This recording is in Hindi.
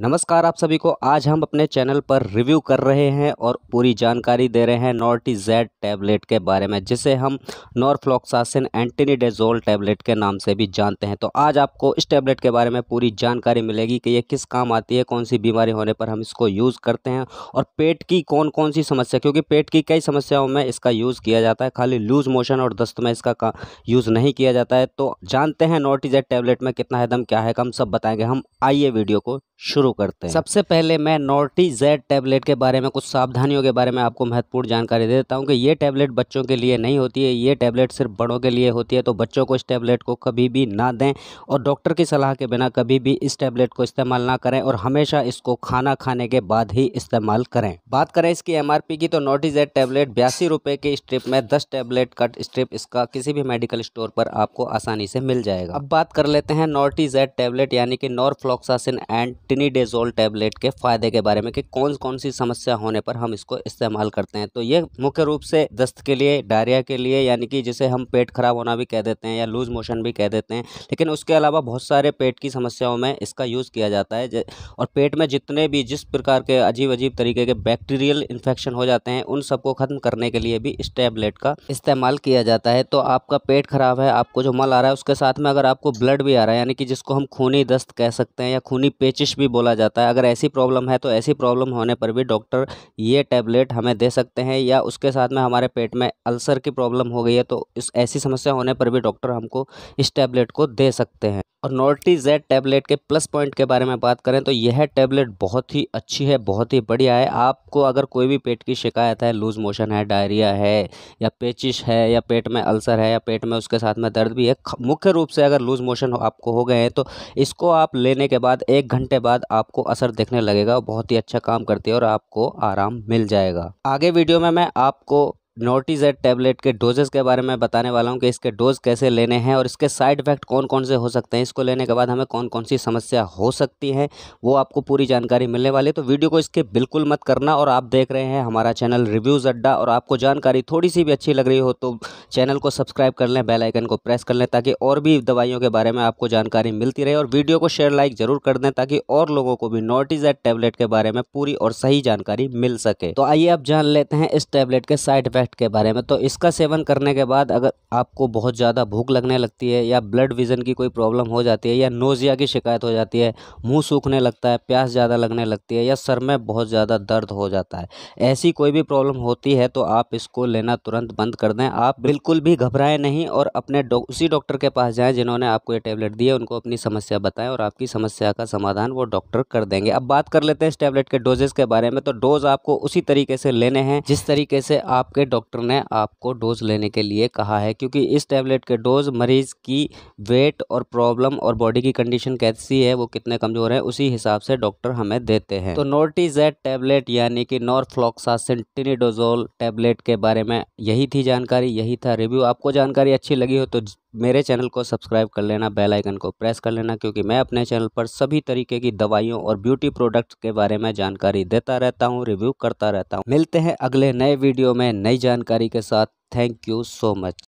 नमस्कार आप सभी को आज हम अपने चैनल पर रिव्यू कर रहे हैं और पूरी जानकारी दे रहे हैं नॉर्टी जेड टैबलेट के बारे में जिसे हम नॉरफ्लॉक्सासिन एंटीनीडेजोल टैबलेट के नाम से भी जानते हैं तो आज आपको इस टैबलेट के बारे में पूरी जानकारी मिलेगी कि ये किस काम आती है कौन सी बीमारी होने पर हम इसको यूज़ करते हैं और पेट की कौन कौन सी समस्या क्योंकि पेट की कई समस्याओं में इसका यूज़ किया जाता है खाली लूज़ मोशन और दस्त में इसका यूज़ नहीं किया जाता है तो जानते हैं नॉर्टी जेड टैबलेट में कितना है दम क्या है कम सब बताएँगे हम आइए वीडियो को शुरू शुरू करते हैं सबसे पहले मैं नोटी जेड टैबलेट के बारे में कुछ सावधानियों के बारे में आपको महत्वपूर्ण जानकारी दे देता हूँ कि ये टैबलेट बच्चों के लिए नहीं होती है ये टैबलेट सिर्फ बड़ों के लिए होती है तो बच्चों को इस टैबलेट को कभी भी ना दें और डॉक्टर की सलाह के बिना कभी भी इस टैबलेट को इस्तेमाल ना करें और हमेशा इसको खाना खाने के बाद ही इस्तेमाल करें बात करें इसकी एम की तो नोटी जेड टैबलेट बयासी रुपये की स्ट्रिप में दस टैबलेट कट स्ट्रिप इसका किसी भी मेडिकल स्टोर पर आपको आसानी से मिल जाएगा अब बात कर लेते हैं नोटी जेड टैबलेट यानी कि नॉरफ्लॉक्सासिन एंड कोमिडेजोल टैबलेट के फ़ायदे के बारे में कि कौन कौन सी समस्या होने पर हम इसको इस्तेमाल करते हैं तो ये मुख्य रूप से दस्त के लिए डायरिया के लिए यानी कि जिसे हम पेट खराब होना भी कह देते हैं या लूज मोशन भी कह देते हैं लेकिन उसके अलावा बहुत सारे पेट की समस्याओं में इसका यूज़ किया जाता है और पेट में जितने भी जिस प्रकार के अजीब अजीब तरीके के बैक्टीरियल इन्फेक्शन हो जाते हैं उन सबको ख़त्म करने के लिए भी इस टैबलेट का इस्तेमाल किया जाता है तो आपका पेट खराब है आपको जो मल आ रहा है उसके साथ में अगर आपको ब्लड भी आ रहा है यानी कि जिसको हम खूनी दस्त कह सकते हैं या खूनी पेचिश भी बोला बोला जाता है अगर ऐसी प्रॉब्लम है तो ऐसी प्रॉब्लम होने पर भी डॉक्टर ये टैबलेट हमें दे सकते हैं या उसके साथ में हमारे पेट में अल्सर की प्रॉब्लम हो गई है तो इस ऐसी समस्या होने पर भी डॉक्टर हमको इस टैबलेट को दे सकते हैं और नोटी जेड टैबलेट के प्लस पॉइंट के बारे में बात करें तो यह टैबलेट बहुत ही अच्छी है बहुत ही बढ़िया है आपको अगर कोई भी पेट की शिकायत है लूज़ मोशन है डायरिया है या पेचिश है या पेट में अल्सर है या पेट में उसके साथ में दर्द भी है मुख्य रूप से अगर लूज़ मोशन आपको हो गए हैं तो इसको आप लेने के बाद एक घंटे बाद आपको असर देखने लगेगा बहुत ही अच्छा काम करती है और आपको आराम मिल जाएगा आगे वीडियो में मैं आपको नोटिजेड टैबलेट के डोजेज़ के बारे में बताने वाला हूँ कि इसके डोज़ कैसे लेने हैं और इसके साइड इफ़ेक्ट कौन कौन से हो सकते हैं इसको लेने के बाद हमें कौन कौन सी समस्या हो सकती है वो आपको पूरी जानकारी मिलने वाली है तो वीडियो को इसके बिल्कुल मत करना और आप देख रहे हैं हमारा चैनल रिव्यूज़ अड्डा और आपको जानकारी थोड़ी सी भी अच्छी लग रही हो तो चैनल को सब्सक्राइब कर लें बेलाइकन को प्रेस कर लें ताकि और भी दवाइयों के बारे में आपको जानकारी मिलती रहे और वीडियो को शेयर लाइक ज़रूर कर दें ताकि और लोगों को भी नोटिजेड टैबलेट के बारे में पूरी और सही जानकारी मिल सके तो आइए आप जान लेते हैं इस टैबलेट के साइड इफ़ेक्ट इफेक्ट के बारे में तो इसका सेवन करने के बाद अगर आपको बहुत ज़्यादा भूख लगने लगती है या ब्लड विज़न की कोई प्रॉब्लम हो जाती है या नोज़िया की शिकायत हो जाती है मुंह सूखने लगता है प्यास ज़्यादा लगने लगती है या सर में बहुत ज़्यादा दर्द हो जाता है ऐसी कोई भी प्रॉब्लम होती है तो आप इसको लेना तुरंत बंद कर दें आप बिल्कुल भी घबराएं नहीं और अपने उसी डॉक्टर के पास जाएँ जिन्होंने आपको ये टैबलेट दी है उनको अपनी समस्या बताएँ और आपकी समस्या का समाधान वो डॉक्टर कर देंगे अब बात कर लेते हैं इस टैबलेट के डोजेज़ के बारे में तो डोज आपको उसी तरीके से लेने हैं जिस तरीके से आपके डॉक्टर डॉक्टर ने आपको डोज लेने के लिए कहा है क्योंकि इस टैबलेट के डोज मरीज़ की वेट और प्रॉब्लम और बॉडी की कंडीशन कैसी है वो कितने कमज़ोर है उसी हिसाब से डॉक्टर हमें देते हैं तो नोटिजेड टैबलेट यानी कि नॉरफ्लॉक्सासिन टिनिडोजोल टैबलेट के बारे में यही थी जानकारी यही था रिव्यू आपको जानकारी अच्छी लगी हो तो मेरे चैनल को सब्सक्राइब कर लेना बेल आइकन को प्रेस कर लेना क्योंकि मैं अपने चैनल पर सभी तरीके की दवाइयों और ब्यूटी प्रोडक्ट्स के बारे में जानकारी देता रहता हूँ रिव्यू करता रहता हूँ मिलते हैं अगले नए वीडियो में नई जानकारी के साथ थैंक यू सो मच